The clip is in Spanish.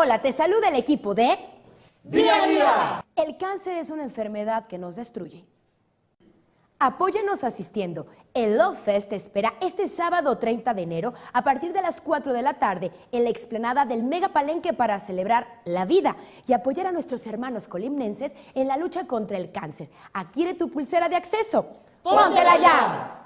Hola, te saluda el equipo de... Día El cáncer es una enfermedad que nos destruye. Apóyanos asistiendo. El Love Fest te espera este sábado 30 de enero a partir de las 4 de la tarde en la explanada del Mega Palenque para celebrar la vida y apoyar a nuestros hermanos colimnenses en la lucha contra el cáncer. Adquiere tu pulsera de acceso. ¡Póntela ya!